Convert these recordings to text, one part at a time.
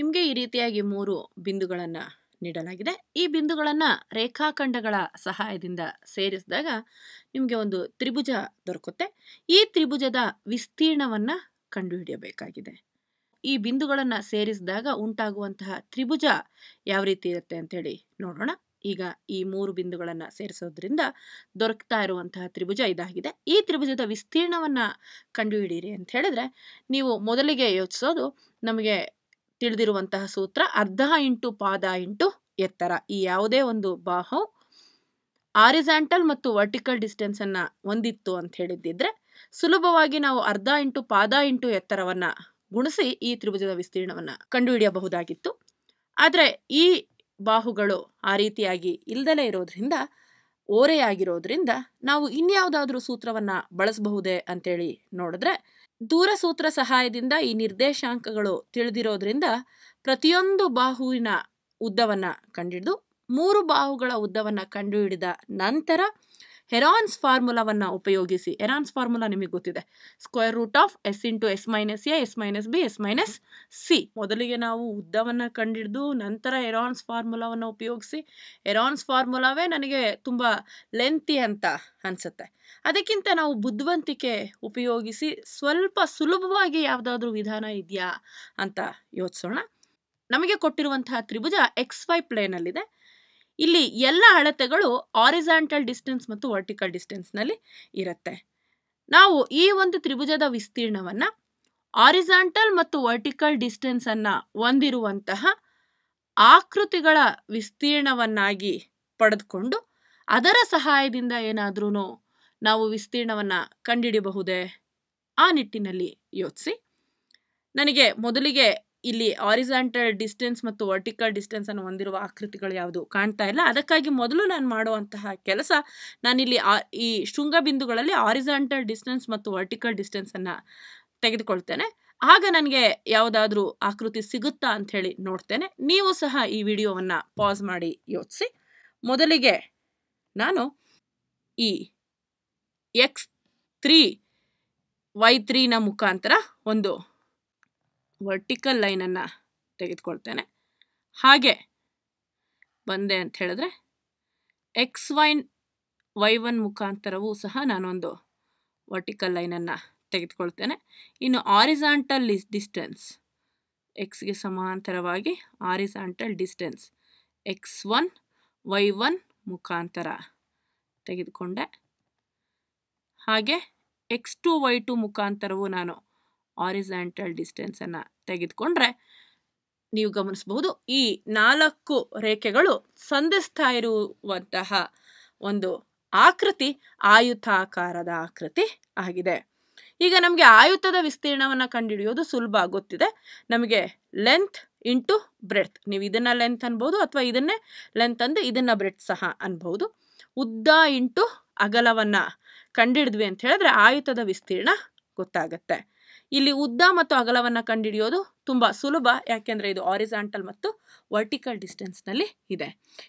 ನಿಮಗೆ ಈ ರೀತಿಯಾಗಿ ಮೂರು ಬಿಂದುಗಳನ್ನು ನೀಡಲಾಗಿದೆ ಈ ಬಿಂದುಗಳನ್ನು ರೇಖಾಖಂಡಗಳ ಸಹಾಯದಿಂದ ಸೇರಿಸಿದಾಗ ನಿಮಗೆ ಒಂದು ತ್ರಿಭುಜ ದೊರಕುತ್ತೆ ಈ ತ್ರಿಭುಜದ ವಿಸ್ತೀರ್ಣವನ್ನು ಕಂಡುಹಿಡಿಯಬೇಕಾಗಿದೆ ಈ ಬಿಂದುಗಳನ್ನು ಸೇರಿಸಿದಾಗ ಉಂಟಾಗುವಂತಹ ತ್ರಿಭುಜ ಯಾವ ರೀತಿ ಇರುತ್ತೆ ಅಂತೇಳಿ ನೋಡೋಣ ಈಗ ಈ ಮೂರು ಬಿಂದುಗಳನ್ನು ಸೇರಿಸೋದ್ರಿಂದ ದೊರಕ್ತಾ ಇರುವಂತಹ ತ್ರಿಭುಜ ಇದಾಗಿದೆ ಈ ತ್ರಿಭುಜದ ವಿಸ್ತೀರ್ಣವನ್ನು ಕಂಡುಹಿಡಿಯಿರಿ ಅಂತ ಹೇಳಿದ್ರೆ ನೀವು ಮೊದಲಿಗೆ ಯೋಚಿಸೋದು ನಮಗೆ ತಿಳಿದಿರುವಂತಹ ಸೂತ್ರ ಅರ್ಧ ಇಂಟು ಪಾದ ಇಂಟು ಎತ್ತರ ಈ ಯಾವುದೇ ಒಂದು ಬಾಹು ಆರಿಸಾಂಟಲ್ ಮತ್ತು ವರ್ಟಿಕಲ್ ಅನ್ನ ಹೊಂದಿತ್ತು ಅಂತ ಹೇಳಿದ್ದಿದ್ರೆ ಸುಲಭವಾಗಿ ನಾವು ಅರ್ಧ ಇಂಟು ಪಾದ ಇಂಟು ಎತ್ತರವನ್ನು ಗುಣಿಸಿ ಈ ತ್ರಿಭುಜದ ವಿಸ್ತೀರ್ಣವನ್ನು ಕಂಡುಹಿಡಿಯಬಹುದಾಗಿತ್ತು ಆದರೆ ಈ ಬಾಹುಗಳು ಆ ರೀತಿಯಾಗಿ ಇಲ್ದಲೇ ಇರೋದ್ರಿಂದ ಓರೆಯಾಗಿರೋದ್ರಿಂದ ನಾವು ಇನ್ಯಾವುದಾದ್ರೂ ಸೂತ್ರವನ್ನು ಬಳಸಬಹುದೇ ಅಂತೇಳಿ ನೋಡಿದ್ರೆ ದೂರಸೂತ್ರ ಸಹಾಯದಿಂದ ಈ ನಿರ್ದೇಶಾಂಕಗಳು ತಿಳಿದಿರೋದ್ರಿಂದ ಪ್ರತಿಯೊಂದು ಬಾಹುವಿನ ಉದ್ದವನ್ನು ಕಂಡುಹಿಡಿದು ಮೂರು ಬಾಹುಗಳ ಉದ್ದವನ್ನು ಕಂಡುಹಿಡಿದ ನಂತರ ಹೆರಾನ್ಸ್ ಫಾರ್ಮುಲಾವನ್ನು ಉಪಯೋಗಿಸಿ ಹೆರಾನ್ಸ್ ಫಾರ್ಮುಲಾ ನಿಮಗೆ ಗೊತ್ತಿದೆ square root of S into S minus A S minus B S minus C ಮೊದಲಿಗೆ ನಾವು ಉದ್ದವನ್ನು ಕಂಡಿಡಿದು ನಂತರ ಹೆರಾನ್ಸ್ ಫಾರ್ಮುಲಾವನ್ನು ಉಪಯೋಗಿಸಿ ಹೆರಾನ್ಸ್ ಫಾರ್ಮುಲಾವೇ ನನಗೆ ತುಂಬ ಲೆಂತಿ ಅಂತ ಅನಿಸುತ್ತೆ ಅದಕ್ಕಿಂತ ನಾವು ಬುದ್ಧಿವಂತಿಕೆ ಉಪಯೋಗಿಸಿ ಸ್ವಲ್ಪ ಸುಲಭವಾಗಿ ಯಾವುದಾದ್ರೂ ವಿಧಾನ ಇದೆಯಾ ಅಂತ ಯೋಚಿಸೋಣ ನಮಗೆ ಕೊಟ್ಟಿರುವಂತಹ ತ್ರಿಭುಜ ಎಕ್ಸ್ ವೈ ಪ್ಲೇನಲ್ಲಿದೆ ಇಲ್ಲಿ ಎಲ್ಲ ಅಳತೆಗಳು ಆರಿಸಾಂಟಲ್ ಡಿಸ್ಟೆನ್ಸ್ ಮತ್ತು ವರ್ಟಿಕಲ್ ಡಿಸ್ಟೆನ್ಸ್ನಲ್ಲಿ ಇರುತ್ತೆ ನಾವು ಈ ಒಂದು ತ್ರಿಭುಜದ ವಿಸ್ತೀರ್ಣವನ್ನು ಆರಿಸಾಂಟಲ್ ಮತ್ತು ವರ್ಟಿಕಲ್ ಡಿಸ್ಟೆನ್ಸನ್ನು ಹೊಂದಿರುವಂತಹ ಆಕೃತಿಗಳ ವಿಸ್ತೀರ್ಣವನ್ನಾಗಿ ಪಡೆದುಕೊಂಡು ಅದರ ಸಹಾಯದಿಂದ ಏನಾದ್ರೂ ನಾವು ವಿಸ್ತೀರ್ಣವನ್ನು ಕಂಡುಹಿಡಿಯಬಹುದೇ ಆ ನಿಟ್ಟಿನಲ್ಲಿ ಯೋಚಿಸಿ ನನಗೆ ಮೊದಲಿಗೆ ಇಲ್ಲಿ ಆರಿಸಾಂಟಲ್ ಡಿಸ್ಟೆನ್ಸ್ ಮತ್ತು ವರ್ಟಿಕಲ್ ಡಿಸ್ಟೆನ್ಸನ್ನು ಹೊಂದಿರುವ ಆಕೃತಿಗಳು ಯಾವುದು ಕಾಣ್ತಾ ಇಲ್ಲ ಅದಕ್ಕಾಗಿ ಮೊದಲು ನಾನು ಮಾಡುವಂತಹ ಕೆಲಸ ನಾನಿಲ್ಲಿ ಆ ಈ ಬಿಂದುಗಳಲ್ಲಿ ಆರಿಸಾಂಟಲ್ ಡಿಸ್ಟೆನ್ಸ್ ಮತ್ತು ವರ್ಟಿಕಲ್ ಡಿಸ್ಟೆನ್ಸನ್ನು ತೆಗೆದುಕೊಳ್ತೇನೆ ಆಗ ನನಗೆ ಯಾವುದಾದ್ರೂ ಆಕೃತಿ ಸಿಗುತ್ತಾ ಅಂಥೇಳಿ ನೋಡ್ತೇನೆ ನೀವು ಸಹ ಈ ವಿಡಿಯೋವನ್ನು ಪಾಸ್ ಮಾಡಿ ಯೋಚಿಸಿ ಮೊದಲಿಗೆ ನಾನು ಈ ಎಕ್ಸ್ ತ್ರೀ ವೈ ತ್ರೀನ ಮುಖಾಂತರ ಒಂದು ವರ್ಟಿಕಲ್ ಲೈನನ್ನು ತೆಗೆದುಕೊಳ್ತೇನೆ ಹಾಗೆ ಬಂದೆ ಅಂತ ಹೇಳಿದ್ರೆ ಎಕ್ಸ್ ವೈನ್ ವೈ ಒನ್ ಮುಖಾಂತರವೂ ಸಹ ನಾನೊಂದು ವರ್ಟಿಕಲ್ ಲೈನನ್ನು ತೆಗೆದುಕೊಳ್ತೇನೆ ಇನ್ನು ಆರಿಸಾಂಟಲ್ ಇಸ್ ಡಿಸ್ಟೆನ್ಸ್ ಎಕ್ಸ್ಗೆ ಸಮಾಂತರವಾಗಿ horizontal distance X one Y one ಮುಖಾಂತರ ತೆಗೆದುಕೊಂಡೆ ಹಾಗೆ ಎಕ್ಸ್ ಟು ವೈ ಟು ಮುಖಾಂತರವೂ ನಾನು ಆರಿಸೆಂಟಲ್ ಡಿಸ್ಟೆನ್ಸನ್ನು ತೆಗೆದುಕೊಂಡ್ರೆ ನೀವು ಗಮನಿಸಬಹುದು ಈ ನಾಲ್ಕು ರೇಖೆಗಳು ಸಂಧಿಸ್ತಾ ಇರುವಂತಹ ಒಂದು ಆಕೃತಿ ಆಯುತಾಕಾರದ ಆಕೃತಿ ಆಗಿದೆ ಈಗ ನಮಗೆ ಆಯುತದ ವಿಸ್ತೀರ್ಣವನ್ನು ಕಂಡುಹಿಡಿಯೋದು ಸುಲಭ ಗೊತ್ತಿದೆ ನಮಗೆ ಲೆಂತ್ ಇಂಟು ಬ್ರೆಡ್ತ್ ನೀವು ಇದನ್ನ ಲೆಂತ್ ಅನ್ಬೋದು ಅಥವಾ ಇದನ್ನೇ ಲೆಂತ್ ಅಂದು ಇದನ್ನ ಬ್ರೆಡ್ ಸಹ ಅನ್ಬಹುದು ಉದ್ದ ಇಂಟು ಅಗಲವನ್ನ ಕಂಡಿಡಿದ್ವಿ ಅಂತ ಹೇಳಿದ್ರೆ ಆಯುತದ ವಿಸ್ತೀರ್ಣ ಗೊತ್ತಾಗತ್ತೆ ಇಲ್ಲಿ ಉದ್ದ ಮತ್ತು ಅಗಲವನ್ನು ಕಂಡುಹಿಡಿಯೋದು ತುಂಬ ಸುಲಭ ಯಾಕೆಂದರೆ ಇದು ಆರಿಸಾಂಟಲ್ ಮತ್ತು ವರ್ಟಿಕಲ್ ಡಿಸ್ಟೆನ್ಸ್ನಲ್ಲಿ ಇದೆ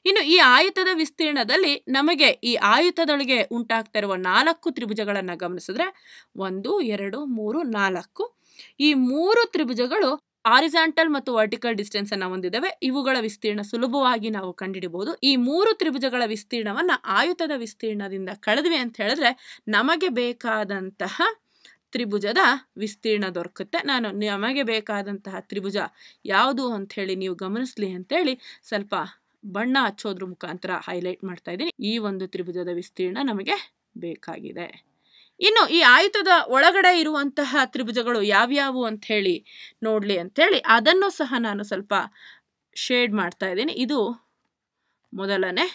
ಇನ್ನು ಈ ಆಯತದ ವಿಸ್ತೀರ್ಣದಲ್ಲಿ ನಮಗೆ ಈ ಆಯುತದೊಳಗೆ ಉಂಟಾಗ್ತಾ ಇರುವ ನಾಲ್ಕು ತ್ರಿಭುಜಗಳನ್ನು ಗಮನಿಸಿದ್ರೆ ಒಂದು ಎರಡು ಮೂರು ನಾಲ್ಕು ಈ ಮೂರು ತ್ರಿಭುಜಗಳು ಆರಿಸಾಂಟಲ್ ಮತ್ತು ವರ್ಟಿಕಲ್ ಡಿಸ್ಟೆನ್ಸ್ ಅನ್ನ ಹೊಂದಿದ್ದಾವೆ ಇವುಗಳ ವಿಸ್ತೀರ್ಣ ಸುಲಭವಾಗಿ ನಾವು ಕಂಡಿಡಬಹುದು ಈ ಮೂರು ತ್ರಿಭುಜಗಳ ವಿಸ್ತೀರ್ಣವನ್ನು ಆಯುತದ ವಿಸ್ತೀರ್ಣದಿಂದ ಕಳೆದ್ವಿ ಅಂತ ಹೇಳಿದ್ರೆ ನಮಗೆ ಬೇಕಾದಂತಹ ತ್ರಿಭುಜದ ವಿಸ್ತೀರ್ಣ ದೊರಕುತ್ತೆ ನಾನು ನಮಗೆ ಬೇಕಾದಂತಹ ತ್ರಿಭುಜ ಯಾವುದು ಅಂಥೇಳಿ ನೀವು ಗಮನಿಸಲಿ ಅಂತೇಳಿ ಸ್ವಲ್ಪ ಬಣ್ಣ ಹಚ್ಚೋದ್ರ ಮುಖಾಂತರ ಹೈಲೈಟ್ ಮಾಡ್ತಾ ಇದ್ದೀನಿ ಈ ಒಂದು ತ್ರಿಭುಜದ ವಿಸ್ತೀರ್ಣ ನಮಗೆ ಬೇಕಾಗಿದೆ ಇನ್ನು ಈ ಆಯುತದ ಒಳಗಡೆ ಇರುವಂತಹ ತ್ರಿಭುಜಗಳು ಯಾವ್ಯಾವು ಅಂತ ಹೇಳಿ ನೋಡಲಿ ಅಂಥೇಳಿ ಅದನ್ನು ಸಹ ನಾನು ಸ್ವಲ್ಪ ಶೇಡ್ ಮಾಡ್ತಾ ಇದ್ದೀನಿ ಇದು ಮೊದಲನೇ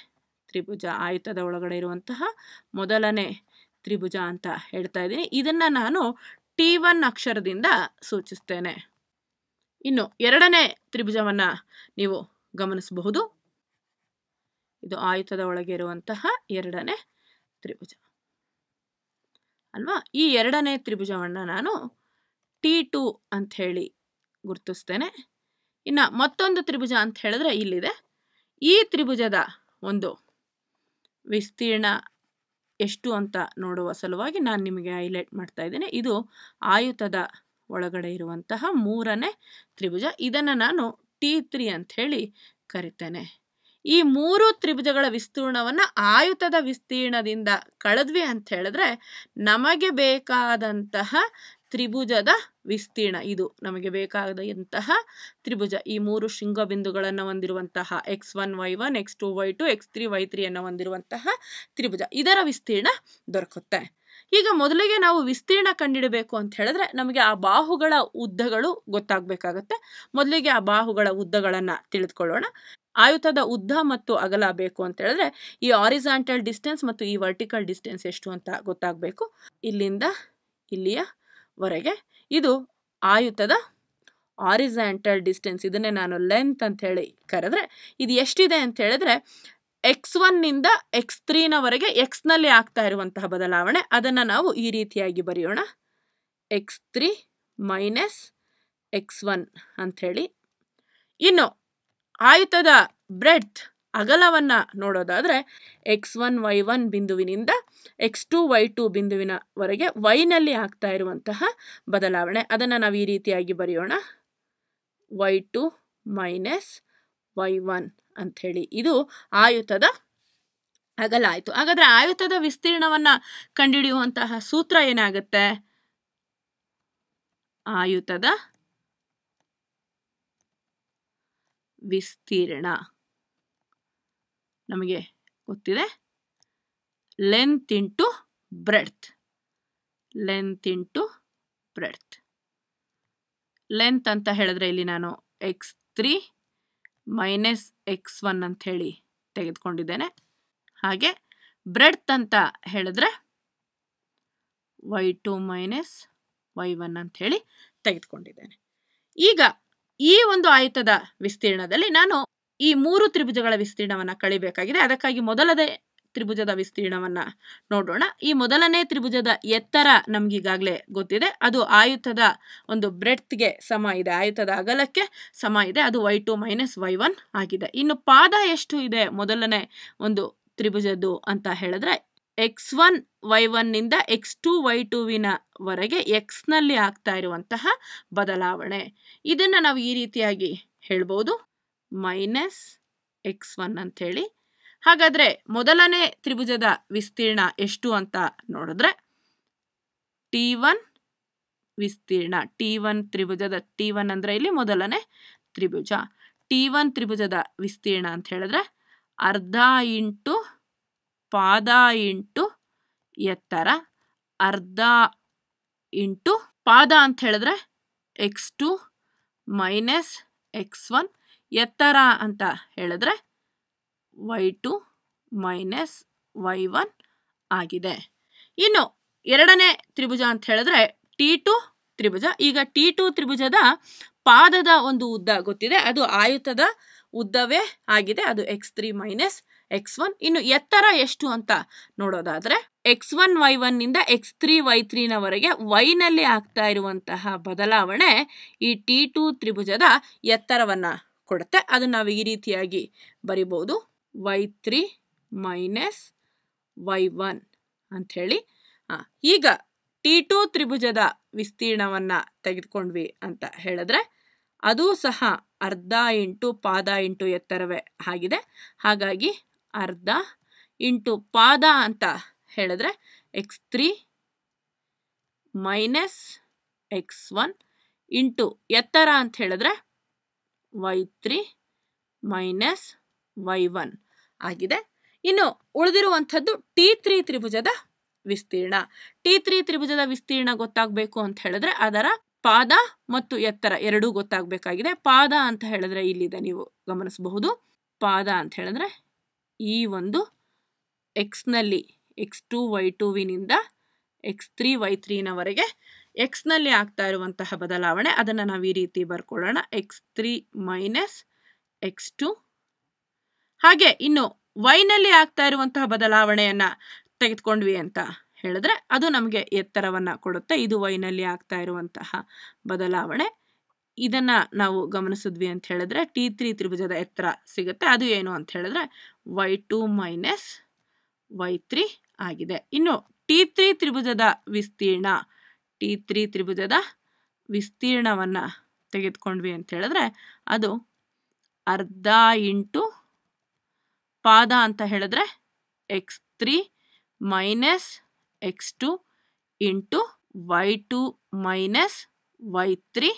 ತ್ರಿಭುಜ ಆಯುತದ ಒಳಗಡೆ ಇರುವಂತಹ ಮೊದಲನೇ ತ್ರಿಭುಜ ಅಂತ ಹೇಳ್ತಾ ಇದ್ದೀನಿ ಇದನ್ನು ನಾನು ಟಿ ಒನ್ ಅಕ್ಷರದಿಂದ ಸೂಚಿಸ್ತೇನೆ ಇನ್ನು ಎರಡನೇ ತ್ರಿಭುಜವನ್ನು ನೀವು ಗಮನಿಸಬಹುದು ಇದು ಆಯುತದ ಒಳಗೆ ಇರುವಂತಹ ಎರಡನೇ ತ್ರಿಭುಜ ಅಲ್ವಾ ಈ ಎರಡನೇ ತ್ರಿಭುಜವನ್ನು ನಾನು ಟಿ ಟು ಅಂತ ಹೇಳಿ ಗುರುತಿಸ್ತೇನೆ ಇನ್ನು ಮತ್ತೊಂದು ತ್ರಿಭುಜ ಅಂತ ಹೇಳಿದ್ರೆ ಇಲ್ಲಿದೆ ಈ ತ್ರಿಭುಜದ ಒಂದು ವಿಸ್ತೀರ್ಣ ಎಷ್ಟು ಅಂತ ನೋಡುವ ಸಲುವಾಗಿ ನಾನು ನಿಮಗೆ ಹೈಲೈಟ್ ಮಾಡ್ತಾ ಇದ್ದೇನೆ ಇದು ಆಯುತದ ಒಳಗಡೆ ಇರುವಂತಹ ಮೂರನೇ ತ್ರಿಭುಜ ಇದನ್ನು ನಾನು ಟಿ ತ್ರೀ ಅಂತ ಹೇಳಿ ಕರಿತೇನೆ ಈ ಮೂರು ತ್ರಿಭುಜಗಳ ವಿಸ್ತೀರ್ಣವನ್ನು ಆಯುತದ ವಿಸ್ತೀರ್ಣದಿಂದ ಕಳೆದ್ವಿ ಅಂತ ಹೇಳಿದ್ರೆ ನಮಗೆ ಬೇಕಾದಂತಹ ತ್ರಿಭುಜದ ವಿಸ್ತೀರ್ಣ ಇದು ನಮಗೆ ಬೇಕಾದ ಎಂತಹ ತ್ರಿಭುಜ ಈ ಮೂರು ಶೃಂಗ ಬಿಂದುಗಳನ್ನು ಹೊಂದಿರುವಂತಹ X one Y one X two Y two X three Y ತ್ರೀಯನ್ನು ಹೊಂದಿರುವಂತಹ ತ್ರಿಭುಜ ಇದರ ವಿಸ್ತೀರ್ಣ ದೊರಕುತ್ತೆ ಈಗ ಮೊದಲಿಗೆ ನಾವು ವಿಸ್ತೀರ್ಣ ಕಂಡಿಡಬೇಕು ಅಂತ ಹೇಳಿದ್ರೆ ನಮಗೆ ಆ ಬಾಹುಗಳ ಉದ್ದಗಳು ಗೊತ್ತಾಗಬೇಕಾಗತ್ತೆ ಮೊದಲಿಗೆ ಆ ಬಾಹುಗಳ ಉದ್ದಗಳನ್ನು ತಿಳಿದುಕೊಳ್ಳೋಣ ಆಯುತದ ಉದ್ದ ಮತ್ತು ಅಗಲ ಬೇಕು ಅಂತ ಹೇಳಿದ್ರೆ ಈ ಆರಿಸಾಂಟಲ್ ಡಿಸ್ಟೆನ್ಸ್ ಮತ್ತು ಈ ವರ್ಟಿಕಲ್ ಡಿಸ್ಟೆನ್ಸ್ ಎಷ್ಟು ಅಂತ ಗೊತ್ತಾಗಬೇಕು ಇಲ್ಲಿಂದ ಇಲ್ಲಿಯ ವರೆಗೆ ಇದು ಆಯುತದ ಆರಿಸ್ಯಾಂಟಲ್ ಡಿಸ್ಟೆನ್ಸ್ ಇದನ್ನೇ ನಾನು ಲೆಂತ್ ಅಂತ ಹೇಳಿ ಕರೆದ್ರೆ ಇದು ಎಷ್ಟಿದೆ ಅಂತ ಹೇಳಿದ್ರೆ ಎಕ್ಸ್ ಒನ್ನಿಂದ ಎಕ್ಸ್ ತ್ರೀನವರೆಗೆ ಎಕ್ಸ್ನಲ್ಲಿ ಆಗ್ತಾ ಇರುವಂತಹ ಬದಲಾವಣೆ ಅದನ್ನು ನಾವು ಈ ರೀತಿಯಾಗಿ ಬರೆಯೋಣ X three minus X one ಅಂಥೇಳಿ ಇನ್ನು ಆಯುತದ ಬ್ರೆಡ್ತ್ ಅಗಲವನ್ನು ನೋಡೋದಾದರೆ ಎಕ್ಸ್ ಒನ್ ವೈ ಒನ್ ಬಿಂದುವಿನಿಂದ ಎಕ್ಸ್ ಟು ವೈ ಟು ಬಿಂದುವಿನವರೆಗೆ ವೈನಲ್ಲಿ ಆಗ್ತಾ ಇರುವಂತಹ ಬದಲಾವಣೆ ಅದನ್ನು ನಾವು ಈ ರೀತಿಯಾಗಿ ಬರೆಯೋಣ Y two minus Y one ಅಂಥೇಳಿ ಇದು ಆಯುತದ ಅಗಲ ಆಯಿತು ಹಾಗಾದರೆ ಆಯುತದ ವಿಸ್ತೀರ್ಣವನ್ನು ಕಂಡುಹಿಡಿಯುವಂತಹ ಸೂತ್ರ ಏನಾಗುತ್ತೆ ಆಯುತದ ವಿಸ್ತೀರ್ಣ ನಮಗೆ ಗೊತ್ತಿದೆ length into breadth length into breadth length ಅಂತ ಹೇಳಿದ್ರೆ ಇಲ್ಲಿ ನಾನು X three minus X one ಅಂತ ಹೇಳಿ ತೆಗೆದುಕೊಂಡಿದ್ದೇನೆ ಹಾಗೆ ಬ್ರೆಡ್ತ್ ಅಂತ ಹೇಳಿದ್ರೆ Y two minus Y one ಅಂತ ಹೇಳಿ ತೆಗೆದುಕೊಂಡಿದ್ದೇನೆ ಈಗ ಈ ಒಂದು ಆಯುತದ ವಿಸ್ತೀರ್ಣದಲ್ಲಿ ನಾನು ಈ ಮೂರು ತ್ರಿಭುಜಗಳ ವಿಸ್ತೀರ್ಣವನ್ನು ಕಳಿಬೇಕಾಗಿದೆ ಅದಕ್ಕಾಗಿ ಮೊದಲನೇ ತ್ರಿಭುಜದ ವಿಸ್ತೀರ್ಣವನ್ನು ನೋಡೋಣ ಈ ಮೊದಲನೇ ತ್ರಿಭುಜದ ಎತ್ತರ ನಮಗೀಗಾಗಲೇ ಗೊತ್ತಿದೆ ಅದು ಆಯುತದ ಒಂದು ಬ್ರೆಡ್ತ್ಗೆ ಸಮ ಇದೆ ಆಯುತದ ಅಗಲಕ್ಕೆ ಸಮ ಇದೆ ಅದು Y two minus Y one ಆಗಿದೆ ಇನ್ನು ಪಾದ ಎಷ್ಟು ಇದೆ ಮೊದಲನೇ ಒಂದು ತ್ರಿಭುಜದ್ದು ಅಂತ ಹೇಳಿದ್ರೆ ಎಕ್ಸ್ ಒನ್ ವೈ ಒನ್ನಿಂದ ಎಕ್ಸ್ ಟು ವೈ ಟುವಿನ ವರೆಗೆ ಎಕ್ಸ್ನಲ್ಲಿ ಆಗ್ತಾ ಇರುವಂತಹ ಬದಲಾವಣೆ ಇದನ್ನು ನಾವು ಈ ರೀತಿಯಾಗಿ ಹೇಳ್ಬೋದು ಮೈನಸ್ ಎಕ್ಸ್ ಒನ್ ಅಂಥೇಳಿ ಹಾಗಾದರೆ ಮೊದಲನೇ ತ್ರಿಭುಜದ ವಿಸ್ತೀರ್ಣ ಎಷ್ಟು ಅಂತ ನೋಡಿದ್ರೆ ಟಿ ಒನ್ ವಿಸ್ತೀರ್ಣ ಟಿ ಒನ್ ತ್ರಿಭುಜದ ಟಿ ಒನ್ ಅಂದರೆ ಇಲ್ಲಿ ಮೊದಲನೇ ತ್ರಿಭುಜ ಟಿ ಒನ್ ತ್ರಿಭುಜದ ವಿಸ್ತೀರ್ಣ ಅಂತ ಹೇಳಿದ್ರೆ ಅರ್ಧ ಇಂಟು ಪಾದ ಇಂಟು ಎತ್ತರ ಅರ್ಧ ಇಂಟು ಪಾದ ಅಂತ ಹೇಳಿದ್ರೆ X two minus X one ಎತ್ತರ ಅಂತ ಹೇಳಿದ್ರೆ Y two minus Y one ಆಗಿದೆ ಇನ್ನು ಎರಡನೇ ತ್ರಿಭುಜ ಅಂತ ಹೇಳಿದ್ರೆ ಟಿ ಟು ತ್ರಿಭುಜ ಈಗ ಟಿ ಟು ತ್ರಿಭುಜದ ಪಾದದ ಒಂದು ಉದ್ದ ಗೊತ್ತಿದೆ ಅದು ಆಯುತದ ಉದ್ದವೇ ಆಗಿದೆ ಅದು X three minus X one ಇನ್ನು ಎತ್ತರ ಎಷ್ಟು ಅಂತ ನೋಡೋದಾದ್ರೆ ಎಕ್ಸ್ ಒನ್ ವೈ ನಿಂದ ಎಕ್ಸ್ ತ್ರೀ ವೈ ತ್ರೀನವರೆಗೆ ವೈನಲ್ಲಿ ಆಗ್ತಾ ಇರುವಂತಹ ಬದಲಾವಣೆ ಈ ಟಿ ಟು ತ್ರಿಭುಜದ ಎತ್ತರವನ್ನ ಕೊಡುತ್ತೆ ಅದನ್ನು ನಾವು ಈ ರೀತಿಯಾಗಿ ಬರಿಬೋದು Y three minus Y one ಅಂಥೇಳಿ ಈಗ ಟಿ ಟು ತ್ರಿಭುಜದ ವಿಸ್ತೀರ್ಣವನ್ನು ತೆಗೆದುಕೊಂಡ್ವಿ ಅಂತ ಹೇಳಿದ್ರೆ ಅದು ಸಹ ಅರ್ಧ ಇಂಟು ಪಾದ ಇಂಟು ಎತ್ತರವೇ ಆಗಿದೆ ಹಾಗಾಗಿ ಅರ್ಧ ಇಂಟು ಪಾದ ಅಂತ ಹೇಳಿದ್ರೆ X three minus X one into ಎತ್ತರ ಅಂತ ಹೇಳಿದ್ರೆ Y three minus Y one ಆಗಿದೆ ಇನ್ನು ಉಳಿದಿರುವಂಥದ್ದು ಟಿ ತ್ರೀ ತ್ರಿಭುಜದ ವಿಸ್ತೀರ್ಣ ಟಿ ತ್ರೀ ತ್ರಿಭುಜದ ವಿಸ್ತೀರ್ಣ ಗೊತ್ತಾಗಬೇಕು ಅಂತ ಹೇಳಿದ್ರೆ ಅದರ ಪಾದ ಮತ್ತು ಎತ್ತರ ಎರಡೂ ಗೊತ್ತಾಗಬೇಕಾಗಿದೆ ಪಾದ ಅಂತ ಹೇಳಿದ್ರೆ ಇಲ್ಲಿದೆ ನೀವು ಗಮನಿಸಬಹುದು ಪಾದ ಅಂತ ಹೇಳಿದ್ರೆ ಈ ಒಂದು ಎಕ್ಸ್ನಲ್ಲಿ ಎಕ್ಸ್ ಟು ವೈ ಟು ವಿನಿಂದ ಎಕ್ಸ್ ತ್ರೀ ವೈ ತ್ರೀನವರೆಗೆ ಎಕ್ಸ್ನಲ್ಲಿ ಆಗ್ತಾ ಇರುವಂತಹ ಬದಲಾವಣೆ ಅದನ್ನು ನಾವು ಈ ರೀತಿ ಬರ್ಕೊಳ್ಳೋಣ X three minus X two ಹಾಗೆ ಇನ್ನು ವೈನಲ್ಲಿ ಆಗ್ತಾ ಇರುವಂತಹ ಬದಲಾವಣೆಯನ್ನು ತೆಗೆದುಕೊಂಡ್ವಿ ಅಂತ ಹೇಳಿದ್ರೆ ಅದು ನಮಗೆ ಎತ್ತರವನ್ನು ಕೊಡುತ್ತೆ ಇದು ವೈನಲ್ಲಿ ಆಗ್ತಾ ಇರುವಂತಹ ಬದಲಾವಣೆ ಇದನ್ನು ನಾವು ಗಮನಿಸಿದ್ವಿ ಅಂತ ಹೇಳಿದ್ರೆ ಟಿ ತ್ರೀ ತ್ರಿಭುಜದ ಎತ್ತರ ಸಿಗುತ್ತೆ ಅದು ಏನು ಅಂತ ಹೇಳಿದ್ರೆ Y two minus Y three ಆಗಿದೆ ಇನ್ನು ಟಿ ತ್ರೀ ತ್ರಿಭುಜದ ವಿಸ್ತೀರ್ಣ ಟಿ ತ್ರೀ ತ್ರಿಭುಜದ ವಿಸ್ತೀರ್ಣವನ್ನು ತೆಗೆದುಕೊಂಡ್ವಿ ಅಂತ ಹೇಳಿದ್ರೆ ಅದು ಅರ್ಧ ಇಂಟು ಪಾದ ಅಂತ ಹೇಳಿದ್ರೆ X three minus X two into Y two minus Y three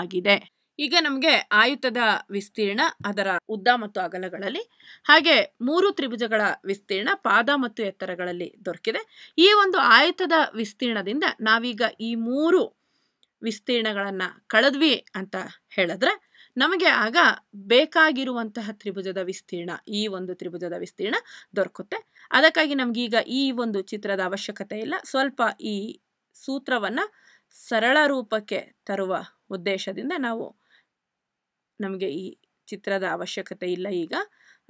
ಆಗಿದೆ ಈಗ ನಮಗೆ ಆಯುತದ ವಿಸ್ತೀರ್ಣ ಅದರ ಉದ್ದ ಮತ್ತು ಅಗಲಗಳಲ್ಲಿ ಹಾಗೆ ಮೂರು ತ್ರಿಭುಜಗಳ ವಿಸ್ತೀರ್ಣ ಪಾದ ಮತ್ತು ಎತ್ತರಗಳಲ್ಲಿ ದೊರಕಿದೆ ಈ ಒಂದು ಆಯುತದ ವಿಸ್ತೀರ್ಣದಿಂದ ನಾವೀಗ ಈ ಮೂರು ವಿಸ್ತೀರ್ಣಗಳನ್ನು ಕಳೆದ್ವಿ ಅಂತ ಹೇಳಿದ್ರೆ ನಮಗೆ ಆಗ ಬೇಕಾಗಿರುವಂತಹ ತ್ರಿಭುಜದ ವಿಸ್ತೀರ್ಣ ಈ ಒಂದು ತ್ರಿಭುಜದ ವಿಸ್ತೀರ್ಣ ದೊರಕುತ್ತೆ ಅದಕ್ಕಾಗಿ ನಮಗೀಗ ಈ ಒಂದು ಚಿತ್ರದ ಅವಶ್ಯಕತೆ ಇಲ್ಲ ಸ್ವಲ್ಪ ಈ ಸೂತ್ರವನ್ನು ಸರಳ ರೂಪಕ್ಕೆ ತರುವ ಉದ್ದೇಶದಿಂದ ನಾವು ನಮಗೆ ಈ ಚಿತ್ರದ ಅವಶ್ಯಕತೆ ಇಲ್ಲ ಈಗ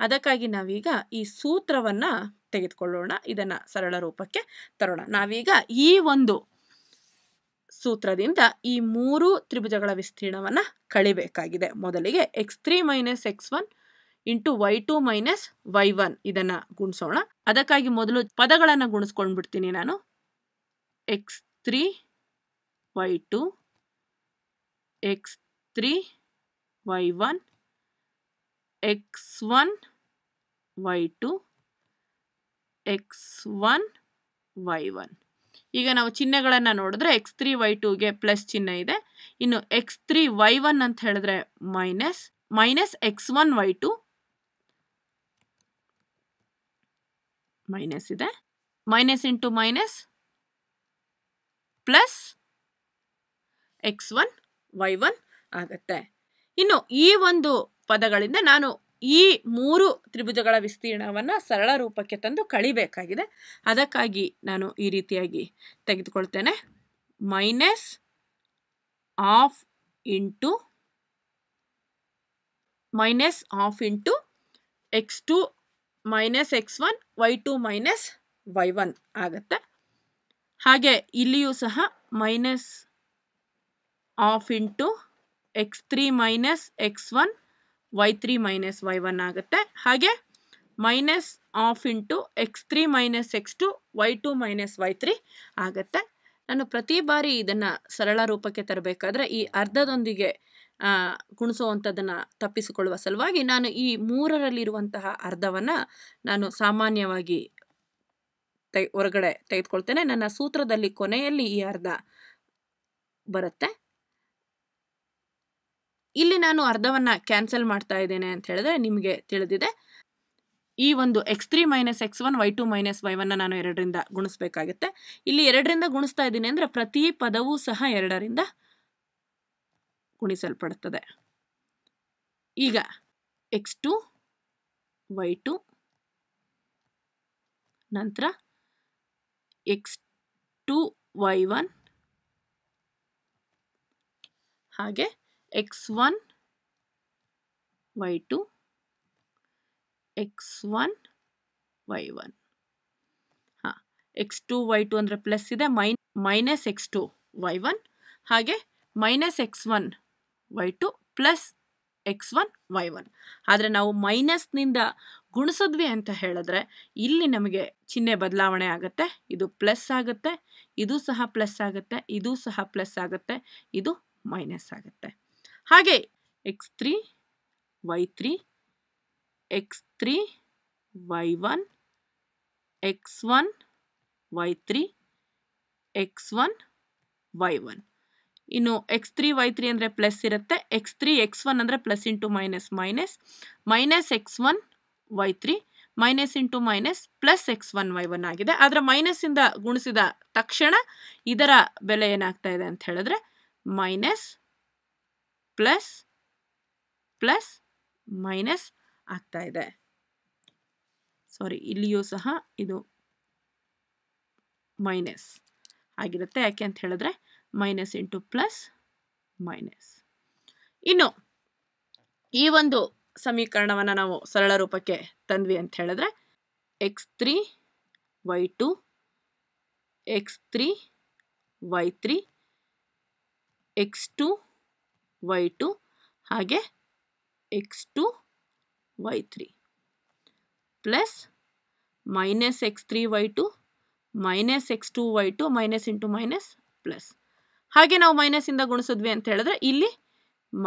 ಅದಕ್ಕಾಗಿ ನಾವೀಗ ಈ ಸೂತ್ರವನ್ನು ತೆಗೆದುಕೊಳ್ಳೋಣ ಇದನ್ನು ಸರಳ ರೂಪಕ್ಕೆ ತರೋಣ ನಾವೀಗ ಈ ಒಂದು ಸೂತ್ರದಿಂದ ಈ ಮೂರು ತ್ರಿಭುಜಗಳ ವಿಸ್ತೀರ್ಣವನ್ನು ಕಳಿಬೇಕಾಗಿದೆ ಮೊದಲಿಗೆ X three minus X one into Y two minus Y one ಇದನ್ನು ಗುಣಿಸೋಣ ಅದಕ್ಕಾಗಿ ಮೊದಲು ಪದಗಳನ್ನು ಗುಣಿಸ್ಕೊಂಡ್ಬಿಡ್ತೀನಿ ನಾನು X three Y two X three Y one X one Y two X one Y one ಈಗ ನಾವು ಚಿಹ್ನೆಗಳನ್ನು ನೋಡಿದ್ರೆ ಎಕ್ಸ್ ತ್ರೀ ವೈ ಟೂಗೆ ಪ್ಲಸ್ ಚಿಹ್ನೆ ಇದೆ ಇನ್ನು ಎಕ್ಸ್ ತ್ರೀ ವೈ ಒನ್ ಅಂತ ಹೇಳಿದ್ರೆ minus minus X one Y two minus ಇದೆ minus into minus plus X one Y one ಆಗತ್ತೆ ಇನ್ನು ಈ ಒಂದು ಪದಗಳಿಂದ ನಾನು ಈ ಮೂರು ತ್ರಿಭುಜಗಳ ವಿಸ್ತೀರ್ಣವನ್ನು ಸರಳ ರೂಪಕ್ಕೆ ತಂದು ಕಳಿಬೇಕಾಗಿದೆ ಅದಕ್ಕಾಗಿ ನಾನು ಈ ರೀತಿಯಾಗಿ ತೆಗೆದುಕೊಳ್ತೇನೆ minus half into minus half into X two minus X one Y two minus Y one ಆಗುತ್ತೆ ಹಾಗೆ ಇಲ್ಲಿಯೂ ಸಹ minus half into X three minus X one Y three minus Y one ಆಗುತ್ತೆ ಹಾಗೆ minus half into X three minus X two Y two minus Y three ಆಗುತ್ತೆ ನಾನು ಪ್ರತಿ ಬಾರಿ ಇದನ್ನು ಸರಳ ರೂಪಕ್ಕೆ ತರಬೇಕಾದ್ರೆ ಈ ಅರ್ಧದೊಂದಿಗೆ ಗುಣಿಸುವಂಥದ್ದನ್ನು ತಪ್ಪಿಸಿಕೊಳ್ಳುವ ಸಲುವಾಗಿ ನಾನು ಈ ಮೂರರಲ್ಲಿರುವಂತಹ ಅರ್ಧವನ್ನು ನಾನು ಸಾಮಾನ್ಯವಾಗಿ ತೈ ಹೊರಗಡೆ ತೆಗೆದುಕೊಳ್ತೇನೆ ನನ್ನ ಸೂತ್ರದಲ್ಲಿ ಕೊನೆಯಲ್ಲಿ ಈ ಅರ್ಧ ಬರುತ್ತೆ ಇಲ್ಲಿ ನಾನು ಅರ್ಧವನ್ನು ಕ್ಯಾನ್ಸಲ್ ಮಾಡ್ತಾ ಇದ್ದೇನೆ ಅಂತ ಹೇಳಿದ್ರೆ ನಿಮಗೆ ತಿಳಿದಿದೆ ಈ ಒಂದು X three minus X one Y two minus Y ಒನ್ನ ನಾನು ಎರಡರಿಂದ ಗುಣಿಸ್ಬೇಕಾಗುತ್ತೆ ಇಲ್ಲಿ ಎರಡರಿಂದ ಗುಣಿಸ್ತಾ ಇದ್ದೀನಿ ಅಂದರೆ ಪ್ರತಿ ಪದವೂ ಸಹ ಎರಡರಿಂದ ಗುಣಿಸಲ್ಪಡುತ್ತದೆ ಈಗ ಎಕ್ಸ್ ಟು ವೈ ಟು ನಂತರ ಎಕ್ಸ್ ಟು ವೈ ಒನ್ ಹಾಗೆ x1 y2 x1 y1 ಹಾಂ ಎಕ್ಸ್ ಟು ವೈ ಟು ಅಂದರೆ ಪ್ಲಸ್ ಇದೆ minus X two Y one ಹಾಗೆ minus X one Y two plus X one Y one ಆದರೆ ನಾವು ಮೈನಸ್ನಿಂದ ಗುಣಿಸಿದ್ವಿ ಅಂತ ಹೇಳಿದ್ರೆ ಇಲ್ಲಿ ನಮಗೆ ಚಿಹ್ನೆ ಬದಲಾವಣೆ ಆಗುತ್ತೆ ಇದು ಪ್ಲಸ್ ಆಗುತ್ತೆ ಇದು ಸಹ ಪ್ಲಸ್ ಆಗುತ್ತೆ ಇದು ಸಹ ಪ್ಲಸ್ ಆಗುತ್ತೆ ಇದು ಮೈನಸ್ ಆಗುತ್ತೆ ಹಾಗೆ X three Y three X three Y one X one Y three X one Y one ಇನ್ನು ಎಕ್ಸ್ ತ್ರೀ ವೈ ತ್ರೀ ಅಂದರೆ ಪ್ಲಸ್ ಇರುತ್ತೆ ಎಕ್ಸ್ ತ್ರೀ ಎಕ್ಸ್ ಒನ್ ಅಂದರೆ plus into minus minus minus X one Y three minus into minus plus X one Y one ಆಗಿದೆ ಆದರೆ ಮೈನಸಿಂದ ಗುಣಿಸಿದ ತಕ್ಷಣ ಇದರ ಬೆಲೆ ಏನಾಗ್ತಾ ಇದೆ ಅಂತ ಹೇಳಿದ್ರೆ ಮೈನಸ್ ಪ್ಲಸ್ ಪ್ಲಸ್ ಮೈನಸ್ ಆಗ್ತಾ ಇದೆ ಸಾರಿ ಇಲ್ಲಿಯೂ ಸಹ ಇದು ಮೈನಸ್ ಆಗಿರುತ್ತೆ ಯಾಕೆ ಅಂತ ಹೇಳಿದ್ರೆ ಮೈನಸ್ ಇಂಟು ಪ್ಲಸ್ ಮೈನಸ್ ಇನ್ನು ಈ ಒಂದು ಸಮೀಕರಣವನ್ನು ನಾವು ಸರಳ ರೂಪಕ್ಕೆ ತಂದ್ವಿ ಅಂತ ಹೇಳಿದ್ರೆ X three Y two X three Y three X two Y two ಹಾಗೆ X two Y three plus minus X three Y two minus X two Y two minus into minus plus ಹಾಗೆ ನಾವು ಮೈನಸ್ಸಿಂದ ಗುಣಿಸಿದ್ವಿ ಅಂತ ಹೇಳಿದ್ರೆ ಇಲ್ಲಿ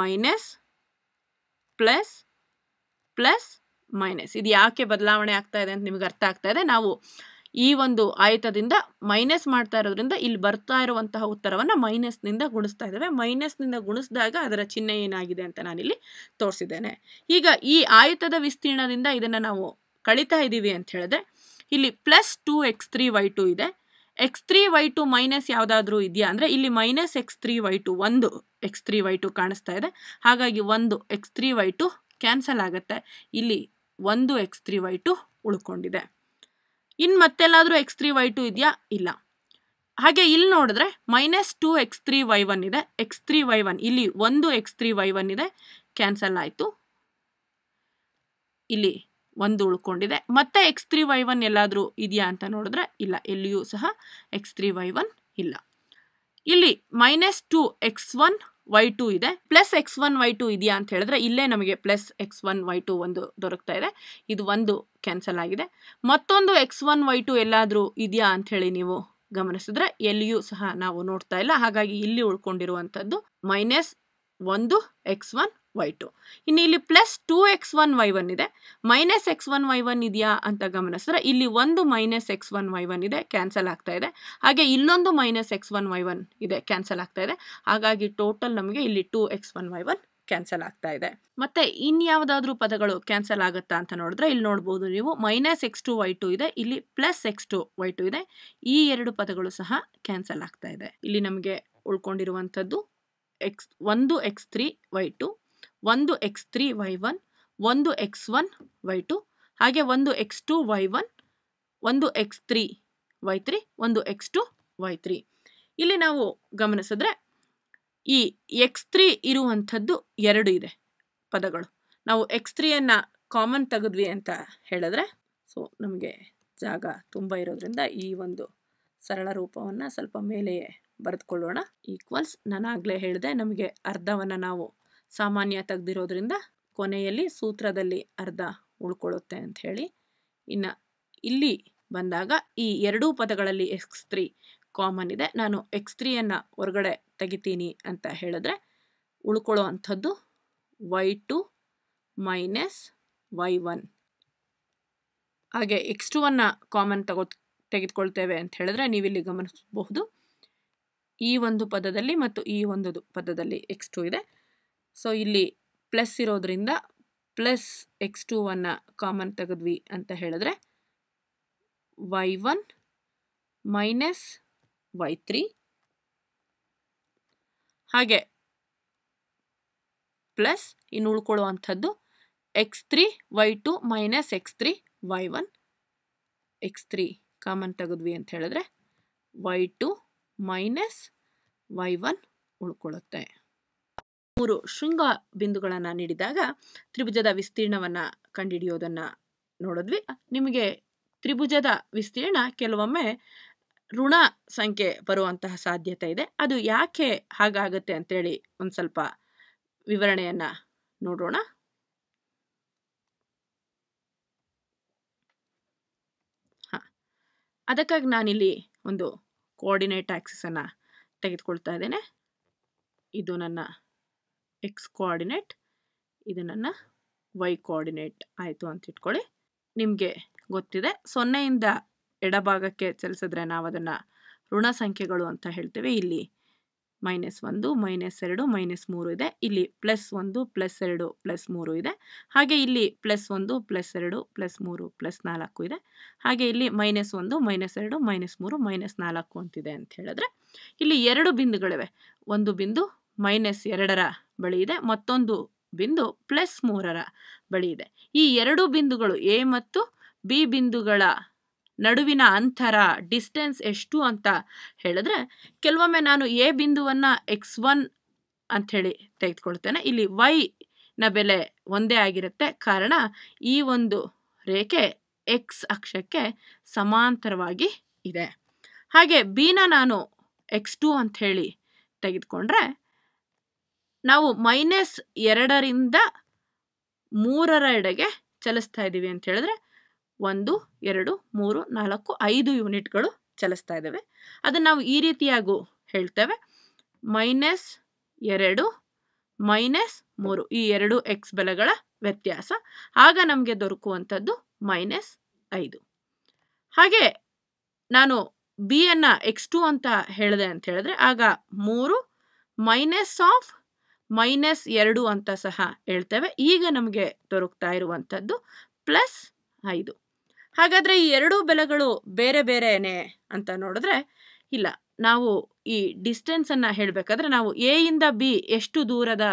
minus plus plus minus ಇದು ಯಾಕೆ ಬದಲಾವಣೆ ಆಗ್ತಾ ಇದೆ ಅಂತ ನಿಮ್ಗೆ ಅರ್ಥ ಆಗ್ತಾ ಇದೆ ನಾವು ಈ ಒಂದು ಆಯತದಿಂದ ಮೈನಸ್ ಮಾಡ್ತಾ ಇರೋದ್ರಿಂದ ಇಲ್ಲಿ ಬರ್ತಾ ಇರುವಂತಹ ಉತ್ತರವನ್ನು ಮೈನಸ್ನಿಂದ ಗುಣಿಸ್ತಾ ಇದ್ದಾವೆ ಮೈನಸ್ನಿಂದ ಗುಣಿಸಿದಾಗ ಅದರ ಚಿಹ್ನೆ ಏನಾಗಿದೆ ಅಂತ ನಾನಿಲ್ಲಿ ತೋರಿಸಿದ್ದೇನೆ ಈಗ ಈ ಆಯತದ ವಿಸ್ತೀರ್ಣದಿಂದ ಇದನ್ನು ನಾವು ಕಳೀತಾ ಇದ್ದೀವಿ ಅಂತ ಹೇಳಿದ್ರೆ ಇಲ್ಲಿ plus two x three Y two ಇದೆ x three Y two minus ಯಾವುದಾದ್ರೂ ಇದೆಯಾ ಅಂದರೆ ಇಲ್ಲಿ minus X three Y two ಒಂದು ಎಕ್ಸ್ ತ್ರೀ ವೈ ಟು ಕಾಣಿಸ್ತಾ ಇದೆ ಹಾಗಾಗಿ ಒಂದು X three Y two cancel ಆಗುತ್ತೆ ಇಲ್ಲಿ ಒಂದು ಎಕ್ಸ್ ತ್ರೀ ವೈ ಟು ಉಳ್ಕೊಂಡಿದೆ ಇನ್ನು ಮತ್ತೆಲ್ಲಾದರೂ ಎಕ್ಸ್ ತ್ರೀ ವೈ ಟು ಇದೆಯಾ ಇಲ್ಲ ಹಾಗೆ ಇಲ್ಲಿ ನೋಡಿದ್ರೆ minus two X three Y one ಇದೆ ಎಕ್ಸ್ ತ್ರೀ ವೈ ಒನ್ ಇಲ್ಲಿ ಒಂದು ಎಕ್ಸ್ ತ್ರೀ ವೈ ಒನ್ ಇದೆ ಕ್ಯಾನ್ಸಲ್ ಆಯಿತು ಇಲ್ಲಿ ಒಂದು ಉಳ್ಕೊಂಡಿದೆ ಮತ್ತೆ ಎಕ್ಸ್ ತ್ರೀ ವೈ ಒನ್ ಎಲ್ಲಾದರೂ ಇದೆಯಾ ಅಂತ ನೋಡಿದ್ರೆ ಇಲ್ಲ ಎಲ್ಲಿಯೂ ಸಹ ಎಕ್ಸ್ ತ್ರೀ ವೈ ಒನ್ ಇಲ್ಲ ಇಲ್ಲಿ minus two x one Y two ಇದೆ plus X one Y two ಇದೆಯಾ ಅಂತ ಹೇಳಿದ್ರೆ ಇಲ್ಲೇ ನಮಗೆ plus X one Y two ಒಂದು ದೊರಕ್ತಾ ಇದೆ ಇದು ಒಂದು ಕ್ಯಾನ್ಸಲ್ ಆಗಿದೆ ಮತ್ತೊಂದು ಎಕ್ಸ್ ಒನ್ ವೈ ಟು ಎಲ್ಲಾದರೂ ಇದೆಯಾ ಅಂತ ಹೇಳಿ ನೀವು ಗಮನಿಸಿದ್ರೆ ಎಲ್ಲಿಯೂ ಸಹ ನಾವು ನೋಡ್ತಾ ಇಲ್ಲ ಹಾಗಾಗಿ ಇಲ್ಲಿ ಉಳ್ಕೊಂಡಿರುವಂಥದ್ದು ಮೈನಸ್ ಒಂದು ಎಕ್ಸ್ ಒನ್ ವೈ ಟು ಇನ್ನು ಇಲ್ಲಿ plus two x one Y one ಇದೆ minus X one Y one ಇದೆಯಾ ಅಂತ ಗಮನಿಸಿದ್ರೆ ಇಲ್ಲಿ ಒಂದು minus X one Y one ಇದೆ ಕ್ಯಾನ್ಸಲ್ ಆಗ್ತಾ ಇದೆ ಹಾಗೆ ಇಲ್ಲೊಂದು minus X one Y one ಇದೆ ಕ್ಯಾನ್ಸಲ್ ಆಗ್ತಾ ಇದೆ ಹಾಗಾಗಿ ಟೋಟಲ್ ನಮಗೆ ಇಲ್ಲಿ two x one Y one cancel ಆಗ್ತಾ ಇದೆ ಮತ್ತೆ ಇನ್ಯಾವುದಾದ್ರೂ ಪದಗಳು ಕ್ಯಾನ್ಸಲ್ ಆಗುತ್ತಾ ಅಂತ ನೋಡಿದ್ರೆ ಇಲ್ಲಿ ನೋಡ್ಬೋದು ನೀವು minus X two Y two ಇದೆ ಇಲ್ಲಿ plus x two Y two ಇದೆ ಈ ಎರಡು ಪದಗಳು ಸಹ ಕ್ಯಾನ್ಸಲ್ ಆಗ್ತಾ ಇದೆ ಇಲ್ಲಿ ನಮಗೆ ಉಳ್ಕೊಂಡಿರುವಂಥದ್ದು ಎಕ್ಸ್ ಒಂದು ಎಕ್ಸ್ ತ್ರೀ ವೈ ಟು ಒಂದು ಎಕ್ಸ್ ತ್ರೀ ವೈ ಒನ್ ಒಂದು ಎಕ್ಸ್ ಒನ್ ವೈ ಟು ಹಾಗೆ ಒಂದು ಎಕ್ಸ್ ಟು ವೈ ಒನ್ ಒಂದು ಎಕ್ಸ್ ತ್ರೀ ವೈ ತ್ರೀ ಒಂದು ಎಕ್ಸ್ ಟು ವೈ ತ್ರೀ ಇಲ್ಲಿ ನಾವು ಗಮನಿಸಿದ್ರೆ ಈ ಎಕ್ಸ್ ತ್ರೀ ಇರುವಂಥದ್ದು ಎರಡು ಇದೆ ಪದಗಳು ನಾವು ಎಕ್ಸ್ ತ್ರೀಯನ್ನು ಕಾಮನ್ ತೆಗೆದ್ವಿ ಅಂತ ಹೇಳಿದ್ರೆ ಸೊ ನಮಗೆ ಜಾಗ ತುಂಬ ಇರೋದ್ರಿಂದ ಈ ಒಂದು ಸರಳ ರೂಪವನ್ನು ಸ್ವಲ್ಪ ಮೇಲೆಯೇ ಬರೆದುಕೊಳ್ಳೋಣ ಈಕ್ವಲ್ಸ್ ನಾನಾಗಲೇ ಹೇಳಿದೆ ನಮಗೆ ಅರ್ಧವನ್ನು ನಾವು ಸಾಮಾನ್ಯ ತೆಗೆದಿರೋದ್ರಿಂದ ಕೊನೆಯಲ್ಲಿ ಸೂತ್ರದಲ್ಲಿ ಅರ್ಧ ಉಳ್ಕೊಳ್ಳುತ್ತೆ ಅಂತ ಹೇಳಿ ಇನ್ನು ಇಲ್ಲಿ ಬಂದಾಗ ಈ ಎರಡೂ ಪದಗಳಲ್ಲಿ ಎಕ್ಸ್ ತ್ರೀ ಕಾಮನ್ ಇದೆ ನಾನು ಎಕ್ಸ್ ತ್ರೀಯನ್ನು ಹೊರಗಡೆ ತೆಗಿತೀನಿ ಅಂತ ಹೇಳಿದ್ರೆ ಉಳ್ಕೊಳ್ಳೋ ಅಂಥದ್ದು y two minus Y one ಹಾಗೆ ಎಕ್ಸ್ ಟುವನ್ನು ಕಾಮನ್ ತಗೋ ತೆಗೆದುಕೊಳ್ತೇವೆ ಅಂತ ಹೇಳಿದ್ರೆ ನೀವಿಲ್ಲಿ ಗಮನಿಸಬಹುದು ಈ ಒಂದು ಪದದಲ್ಲಿ ಮತ್ತು ಈ ಒಂದು ಪದದಲ್ಲಿ ಎಕ್ಸ್ ಟು ಇದೆ ಸೊ ಇಲ್ಲಿ ಪ್ಲಸ್ ಇರೋದ್ರಿಂದ ಪ್ಲಸ್ ಎಕ್ಸ್ ಟು ಒನ್ನ ಕಾಮನ್ ತೆಗೆದ್ವಿ ಅಂತ ಹೇಳಿದ್ರೆ y one minus Y three ಹಾಗೆ ಪ್ಲಸ್ ಇನ್ನು ಉಳ್ಕೊಳ್ಳುವಂಥದ್ದು x three Y two minus X three Y one x three common ತೆಗೆದ್ವಿ ಅಂತ ಹೇಳಿದ್ರೆ Y two minus Y one ಉಳ್ಕೊಳ್ಳುತ್ತೆ ಮೂರು ಶೃಂಗ ಬಿಂದುಗಳನ್ನು ನೀಡಿದಾಗ ತ್ರಿಭುಜದ ವಿಸ್ತೀರ್ಣವನ್ನು ಕಂಡುಹಿಡಿಯೋದನ್ನು ನೋಡಿದ್ವಿ ನಿಮಗೆ ತ್ರಿಭುಜದ ವಿಸ್ತೀರ್ಣ ಕೆಲವೊಮ್ಮೆ ಋಣ ಸಂಖ್ಯೆ ಬರುವಂತಹ ಸಾಧ್ಯತೆ ಇದೆ ಅದು ಯಾಕೆ ಹಾಗಾಗುತ್ತೆ ಅಂತೇಳಿ ಒಂದು ಸ್ವಲ್ಪ ವಿವರಣೆಯನ್ನು ನೋಡೋಣ ಹಾಂ ಅದಕ್ಕಾಗಿ ನಾನಿಲ್ಲಿ ಒಂದು ಕೋಆರ್ಡಿನೇಟ್ ಆಕ್ಸಿಸನ್ನು ತೆಗೆದುಕೊಳ್ತಾ ಇದ್ದೇನೆ ಇದು ನನ್ನ ಎಕ್ಸ್ ಕೋಆರ್ಡಿನೇಟ್ ಇದು ನನ್ನ ವೈ ಕೋಆರ್ಡಿನೇಟ್ ಆಯಿತು ಅಂತ ಇಟ್ಕೊಳ್ಳಿ ನಿಮಗೆ ಗೊತ್ತಿದೆ ಸೊನ್ನೆಯಿಂದ ಎಡಭಾಗಕ್ಕೆ ಚಲಿಸಿದ್ರೆ ನಾವು ಅದನ್ನು ಋಣ ಸಂಖ್ಯೆಗಳು ಅಂತ ಹೇಳ್ತೇವೆ ಇಲ್ಲಿ ಮೈನಸ್ ಒಂದು ಮೈನಸ್ ಎರಡು ಮೈನಸ್ ಮೂರು ಇದೆ ಇಲ್ಲಿ ಪ್ಲಸ್ ಒಂದು ಪ್ಲಸ್ ಎರಡು ಪ್ಲಸ್ ಮೂರು ಇದೆ ಹಾಗೆ ಇಲ್ಲಿ ಪ್ಲಸ್ ಒಂದು ಪ್ಲಸ್ ಎರಡು ಪ್ಲಸ್ ಮೂರು ಪ್ಲಸ್ ನಾಲ್ಕು ಇದೆ ಹಾಗೆ ಇಲ್ಲಿ ಮೈನಸ್ ಒಂದು ಮೈನಸ್ ಎರಡು ಮೈನಸ್ ಮೂರು ಮೈನಸ್ ನಾಲ್ಕು ಅಂತಿದೆ ಅಂತ ಹೇಳಿದ್ರೆ ಇಲ್ಲಿ ಎರಡು ಬಿಂದುಗಳಿವೆ ಒಂದು ಬಿಂದು ಮೈನಸ್ ಎರಡರ ಬಳಿ ಇದೆ ಮತ್ತೊಂದು ಬಿಂದು ಪ್ಲಸ್ ಮೂರರ ಬಳಿ ಇದೆ ಈ ಎರಡು ಬಿಂದುಗಳು ಎ ಮತ್ತು ಬಿ ಬಿಂದುಗಳ ನಡುವಿನ ಅಂತರ ಡಿಸ್ಟೆನ್ಸ್ ಎಷ್ಟು ಅಂತ ಹೇಳಿದ್ರೆ ಕೆಲವೊಮ್ಮೆ ನಾನು ಎ ಬಿಂದುವನ್ನು ಎಕ್ಸ್ ಒನ್ ಅಂಥೇಳಿ ತೆಗೆದುಕೊಳ್ತೇನೆ ಇಲ್ಲಿ ವೈನ ಬೆಲೆ ಒಂದೇ ಆಗಿರುತ್ತೆ ಕಾರಣ ಈ ಒಂದು ರೇಖೆ ಎಕ್ಸ್ ಅಕ್ಷಕ್ಕೆ ಸಮಾಂತರವಾಗಿ ಇದೆ ಹಾಗೆ ಬಿನ ನಾನು ಎಕ್ಸ್ ಟು ಅಂಥೇಳಿ ತೆಗೆದುಕೊಂಡ್ರೆ ನಾವು ಮೈನಸ್ ಎರಡರಿಂದ ಮೂರರ ಎಡೆಗೆ ಚಲಿಸ್ತಾ ಇದ್ದೀವಿ ಅಂತ ಹೇಳಿದ್ರೆ ಒಂದು ಎರಡು ಮೂರು ನಾಲ್ಕು ಐದು ಯೂನಿಟ್ಗಳು ಚಲಿಸ್ತಾ ಇದ್ದಾವೆ ಅದನ್ನು ನಾವು ಈ ರೀತಿಯಾಗೂ ಹೇಳ್ತೇವೆ ಮೈನಸ್ ಎರಡು ಮೈನಸ್ ಮೂರು ಈ ಎರಡು ಎಕ್ಸ್ ಬೆಲೆಗಳ ವ್ಯತ್ಯಾಸ ಆಗ ನಮಗೆ ದೊರಕುವಂಥದ್ದು ಮೈನಸ್ ಐದು ಹಾಗೆ ನಾನು ಬಿ ಅನ್ನು ಎಕ್ಸ್ ಟು ಅಂತ ಹೇಳಿದೆ ಅಂತ ಹೇಳಿದ್ರೆ ಆಗ ಮೂರು ಮೈನಸ್ ಆಫ್ ಮೈನಸ್ ಎರಡು ಅಂತ ಸಹ ಹೇಳ್ತೇವೆ ಈಗ ನಮಗೆ ದೊರಕ್ತಾ ಇರುವಂಥದ್ದು ಪ್ಲಸ್ ಐದು ಹಾಗಾದರೆ ಈ ಎರಡೂ ಬೆಲೆಗಳು ಬೇರೆ ಬೇರೆನೇ ಅಂತ ನೋಡಿದ್ರೆ ಇಲ್ಲ ನಾವು ಈ ಡಿಸ್ಟೆನ್ಸನ್ನು ಹೇಳಬೇಕಾದ್ರೆ ನಾವು ಎಯಿಂದ ಬಿ ಎಷ್ಟು ದೂರದ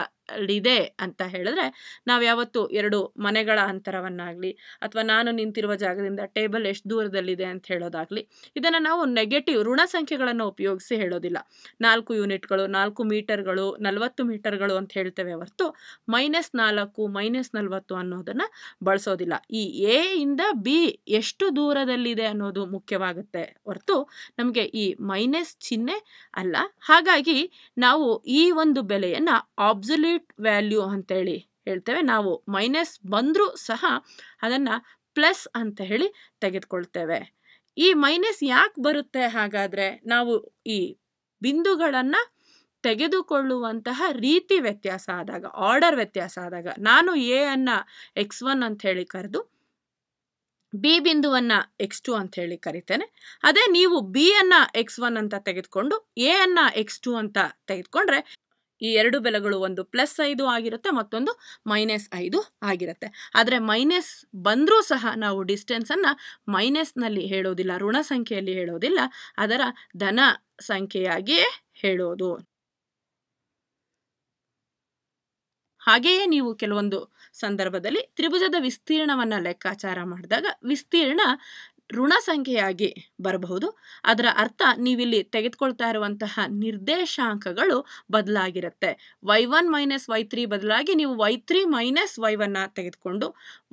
ಇದೆ ಅಂತ ಹೇಳಿದ್ರೆ ನಾವು ಯಾವತ್ತು ಎರಡು ಮನೆಗಳ ಅಂತರವನ್ನಾಗಲಿ ಅಥವಾ ನಾನು ನಿಂತಿರುವ ಜಾಗದಿಂದ ಟೇಬಲ್ ಎಷ್ಟು ದೂರದಲ್ಲಿದೆ ಅಂತ ಹೇಳೋದಾಗಲಿ ಇದನ್ನು ನಾವು ನೆಗೆಟಿವ್ ಋಣ ಸಂಖ್ಯೆಗಳನ್ನು ಉಪಯೋಗಿಸಿ ಹೇಳೋದಿಲ್ಲ ನಾಲ್ಕು ಯೂನಿಟ್ಗಳು ನಾಲ್ಕು ಮೀಟರ್ಗಳು ನಲವತ್ತು ಮೀಟರ್ಗಳು ಅಂತ ಹೇಳ್ತೇವೆ ಹೊರತು ಮೈನಸ್ ನಾಲ್ಕು ಮೈನಸ್ ನಲವತ್ತು ಅನ್ನೋದನ್ನು ಬಳಸೋದಿಲ್ಲ ಈ ಎ ಇಂದ ಬಿ ಎಷ್ಟು ದೂರದಲ್ಲಿದೆ ಅನ್ನೋದು ಮುಖ್ಯವಾಗುತ್ತೆ ಹೊರತು ನಮಗೆ ಈ ಮೈನಸ್ ಚಿಹ್ನೆ ಅಲ್ಲ ಹಾಗಾಗಿ ನಾವು ಈ ಒಂದು ಬೆಲೆಯನ್ನು ಆಬ್ಸಲ್ಯೂಟ್ ವ್ಯಾಲ್ಯೂ ವ್ಯಾಲ್ಯೂ ಅಂತೇಳಿ ಹೇಳ್ತೇವೆ ನಾವು ಮೈನಸ್ ಬಂದರೂ ಸಹ ಅದನ್ನು ಪ್ಲಸ್ ಅಂತ ಹೇಳಿ ತೆಗೆದುಕೊಳ್ತೇವೆ ಈ ಮೈನಸ್ ಯಾಕೆ ಬರುತ್ತೆ ಹಾಗಾದರೆ ನಾವು ಈ ಬಿಂದುಗಳನ್ನು ತೆಗೆದುಕೊಳ್ಳುವಂತಹ ರೀತಿ ವ್ಯತ್ಯಾಸ ಆದಾಗ ಆರ್ಡರ್ ವ್ಯತ್ಯಾಸ ಆದಾಗ ನಾನು ಎ ಅನ್ನ ಎಕ್ಸ್ ಒನ್ ಅಂತ ಹೇಳಿ ಕರೆದು ಬಿ ಬಿಂದುವನ್ನ ಎಕ್ಸ್ ಟು ಅಂತ ಹೇಳಿ ಕರಿತೇನೆ ಅದೇ ನೀವು ಬಿ ಅನ್ನ ಎಕ್ಸ್ ಒನ್ ಅಂತ ತೆಗೆದುಕೊಂಡು ಎ ಅನ್ನ ಎಕ್ಸ್ ಟು ಅಂತ ತೆಗೆದುಕೊಂಡ್ರೆ ಈ ಎರಡು ಬೆಲೆಗಳು ಒಂದು ಪ್ಲಸ್ ಐದು ಆಗಿರುತ್ತೆ ಮತ್ತೊಂದು ಮೈನಸ್ ಐದು ಆಗಿರುತ್ತೆ ಆದರೆ ಮೈನಸ್ ಬಂದರೂ ಸಹ ನಾವು ಡಿಸ್ಟೆನ್ಸನ್ನು ಮೈನಸ್ನಲ್ಲಿ ಹೇಳೋದಿಲ್ಲ ಋಣ ಸಂಖ್ಯೆಯಲ್ಲಿ ಹೇಳೋದಿಲ್ಲ ಅದರ ಧನ ಸಂಖ್ಯೆಯಾಗಿಯೇ ಹೇಳೋದು ಹಾಗೆಯೇ ನೀವು ಕೆಲವೊಂದು ಸಂದರ್ಭದಲ್ಲಿ ತ್ರಿಭುಜದ ವಿಸ್ತೀರ್ಣವನ್ನು ಲೆಕ್ಕಾಚಾರ ಮಾಡಿದಾಗ ವಿಸ್ತೀರ್ಣ ಋಣ ಸಂಖ್ಯೆಯಾಗಿ ಬರಬಹುದು ಅದರ ಅರ್ಥ ನೀವಿಲ್ಲಿ ತೆಗೆದುಕೊಳ್ತಾ ಇರುವಂತಹ ನಿರ್ದೇಶಾಂಕಗಳು ಬದಲಾಗಿರುತ್ತೆ y one minus Y three ಬದಲಾಗಿ ನೀವು ವೈ ತ್ರೀ ಮೈನಸ್ ವೈ ಒನ್ನ ತೆಗೆದುಕೊಂಡು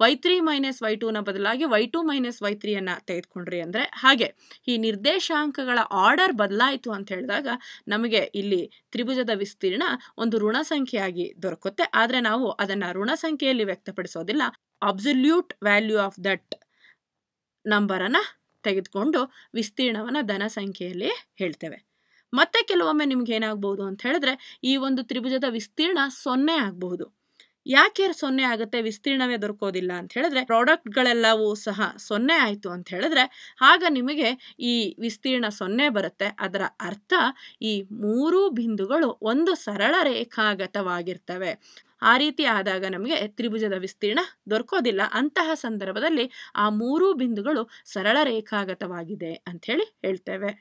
ವೈ ತ್ರೀ ಮೈನಸ್ ವೈ ಟೂನ ಬದಲಾಗಿ ವೈ ಟೂ ಮೈನಸ್ ವೈ ತ್ರೀಯನ್ನು ತೆಗೆದುಕೊಂಡ್ರಿ ಅಂದರೆ ಹಾಗೆ ಈ ನಿರ್ದೇಶಾಂಕಗಳ ಆರ್ಡರ್ ಬದಲಾಯಿತು ಅಂತ ಹೇಳಿದಾಗ ನಮಗೆ ಇಲ್ಲಿ ತ್ರಿಭುಜದ ವಿಸ್ತೀರ್ಣ ಒಂದು ಋಣ ಸಂಖ್ಯೆಯಾಗಿ ದೊರಕುತ್ತೆ ಆದರೆ ನಾವು ಅದನ್ನು ಋಣ ಸಂಖ್ಯೆಯಲ್ಲಿ ವ್ಯಕ್ತಪಡಿಸೋದಿಲ್ಲ ಅಬ್ಸಲ್ಯೂಟ್ ವ್ಯಾಲ್ಯೂ ಆಫ್ ದಟ್ ನಂಬರನ್ನು ತೆಗೆದುಕೊಂಡು ವಿಸ್ತೀರ್ಣವನ್ನು ಧನ ಸಂಖ್ಯೆಯಲ್ಲಿ ಹೇಳ್ತೇವೆ ಮತ್ತೆ ಕೆಲವೊಮ್ಮೆ ನಿಮ್ಗೆ ಏನಾಗ್ಬೋದು ಅಂತ ಹೇಳಿದ್ರೆ ಈ ಒಂದು ತ್ರಿಭುಜದ ವಿಸ್ತೀರ್ಣ ಸೊನ್ನೆ ಆಗಬಹುದು ಯಾಕೆ ಸೊನ್ನೆ ಆಗುತ್ತೆ ವಿಸ್ತೀರ್ಣವೇ ದೊರಕೋದಿಲ್ಲ ಅಂತ ಹೇಳಿದ್ರೆ ಪ್ರಾಡಕ್ಟ್ಗಳೆಲ್ಲವೂ ಸಹ ಸೊನ್ನೆ ಆಯಿತು ಅಂತ ಹೇಳಿದ್ರೆ ಆಗ ನಿಮಗೆ ಈ ವಿಸ್ತೀರ್ಣ ಸೊನ್ನೆ ಬರುತ್ತೆ ಅದರ ಅರ್ಥ ಈ ಮೂರೂ ಬಿಂದುಗಳು ಒಂದು ಸರಳ ರೇಖಾಗತವಾಗಿರ್ತವೆ ಆ ರೀತಿ ಆದಾಗ ನಮಗೆ ತ್ರಿಭುಜದ ವಿಸ್ತೀರ್ಣ ದೊರಕೋದಿಲ್ಲ ಅಂತಹ ಸಂದರ್ಭದಲ್ಲಿ ಆ ಮೂರೂ ಬಿಂದುಗಳು ಸರಳ ರೇಖಾಗತವಾಗಿದೆ ಅಂಥೇಳಿ ಹೇಳ್ತೇವೆ